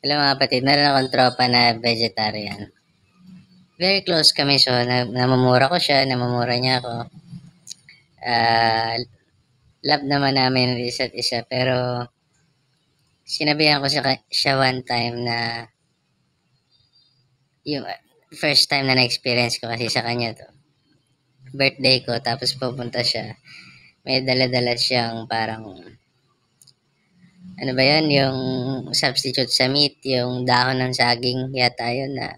Alam mga kapatid, meron akong tropa na vegetarian. Very close kami, so namamura ko siya, namamura niya ako. Uh, love naman namin isa't isa, pero sinabihan ko siya, siya one time na yung first time na na-experience ko kasi sa kanya to. Birthday ko, tapos pupunta siya. May dala-dala siyang parang ano ba yun, yung substitute sa meat, yung dahon ng saging yata yun na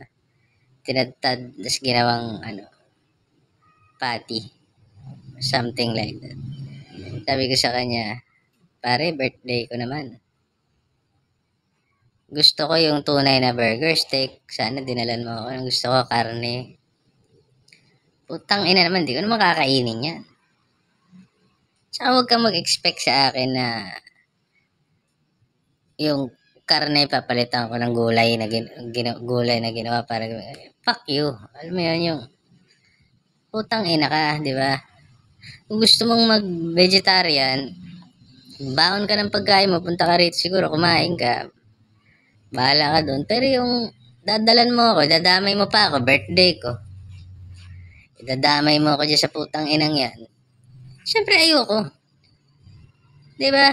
tinatad tapos ginawang ano, patty. Something like that. Sabi ko sa kanya, pare, birthday ko naman. Gusto ko yung tunay na burger, steak. Sana dinalan mo ako. Gusto ko karne. Putang ina naman, di ko naman kakainin yan. Tsaka huwag ka mag-expect sa akin na yung karne papalitan ko ng gulay na gin, gina, gulay na ginawa para fuck you alam mo yun yung putang ina ka di ba kung gusto mong mag vegetarian baon ka ng pagkain mo punta ka rito siguro kumain ka bahala ka doon pero yung dadalan mo ako dadamay mo pa ako birthday ko dadamay mo ako dyan sa putang inang yan syempre ayoko di ba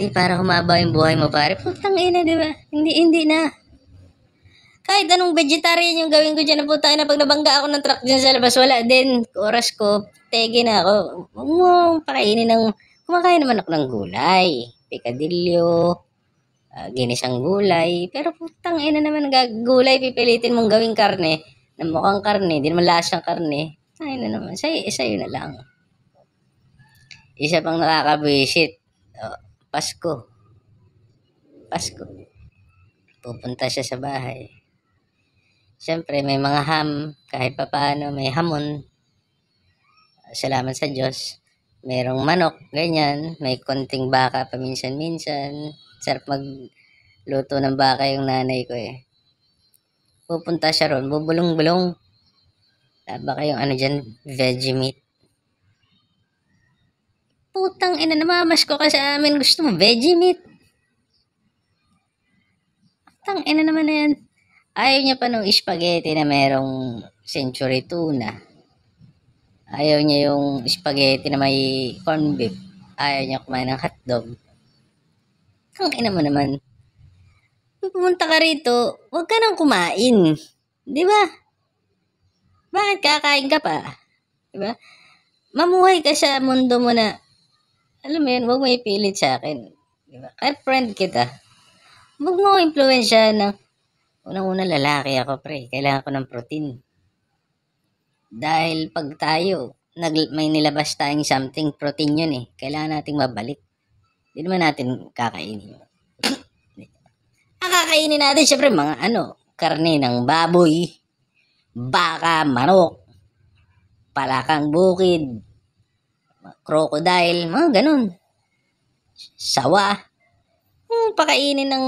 ay, eh, para humaba yung buhay mo, pare. Putang ina, di ba? Hindi, hindi na. Kahit anong vegetarian yung gawin ko dyan, putang ina, pag nabangga ako ng truck dyan sa labas, wala din. Oras ko, tege na ako. Huwag mo pakainin ng... Kumakain naman ako ng gulay. Picadillo, uh, ah, ginisang gulay. Pero putang ina naman, gulay, pipilitin mong gawing karne. Na mukhang karne, din naman karne. Ay na naman, sa'yo, sa'yo na lang. Isa pang nakakabisit. Oh, Pasko. Pasko. Pupunta siya sa bahay. Siyempre, may mga ham, kahit paano, may hamon. Salamat sa Diyos. Merong manok, ganyan. May konting baka paminsan-minsan. Sarap magluto ng baka yung nanay ko eh. Pupunta siya ron, bubulong-bulong. Ah, baka yung ano dyan, veggie meat. Putang ina, namamash ko kasi amin. Gusto mo veggie meat? Putang ina naman na yan. Ayaw niya pa nung spaghetti na merong century tuna. Ayaw niya yung spaghetti na may corn beef. Ayaw niya kumain ng hotdog. Putang ina mo naman. Kung pumunta ka rito, huwag ka nang kumain. Di ba? Bakit kakain ka pa? Di ba? Mamuhay ka sa mundo mo na alam mo yun, huwag mo ipilit sa akin. Diba? Kahit friend kita, huwag mo ako impluensya unang-una lalaki ako, pre. Kailangan ko ng protein. Dahil pag tayo, nag, may nilabas tayong something, protein yun eh. Kailangan nating mabalik. Hindi naman natin kakainin. Ang kakainin natin, syempre, mga ano, karne ng baboy, baka, manok, palakang bukid, crocodile, mga ganun. Sawa. Hmm, pakainin ng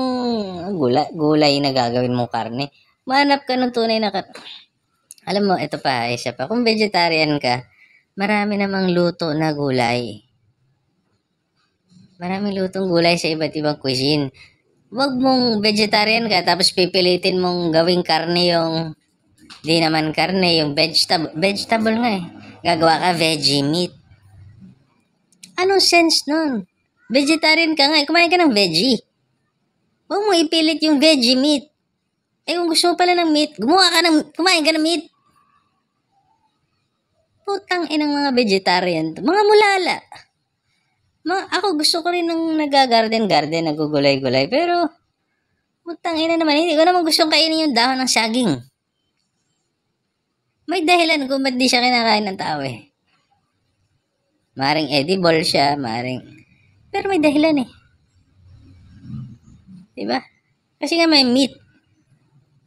gulay, gulay na gagawin mong karne. Manap ka ng tunay na karne. Alam mo, ito pa, isa pa. Kung vegetarian ka, marami namang luto na gulay. Marami lutong gulay sa iba't ibang cuisine. Huwag mong vegetarian ka tapos pipilitin mong gawing karne yung di naman karne, yung vegetable. Vegetable nga eh. Gagawa ka veggie meat. Anong sense nun? Vegetarian ka nga, eh, kumain ka ng veggie. Huwag mo ipilit yung veggie meat. Eh kung gusto mo pala ng meat, gumawa ka ng, kumain ka ng meat. Putang inang mga vegetarian to. Mga mulala. Ma, ako gusto ko rin ng nagagarden-garden, nagugulay-gulay. Pero, putang ina naman, hindi ko naman gustong kainin yung dahon ng saging. May dahilan kung ba't di siya kinakain ng tao eh. Maring edible siya, maring... Pero may dahilan eh. 'Di ba? Kasi nga may meat.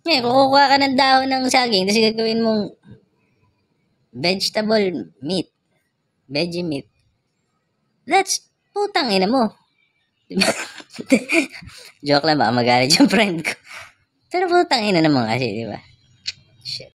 Ngayon, kukuha ka ng dahon ng saging, tapos gagawin mong vegetable meat. Veggie meat. That's putang ina mo. Diba? Joke lang, baka magalit yung friend ko. Pero putang ina naman kasi, di ba? Shit.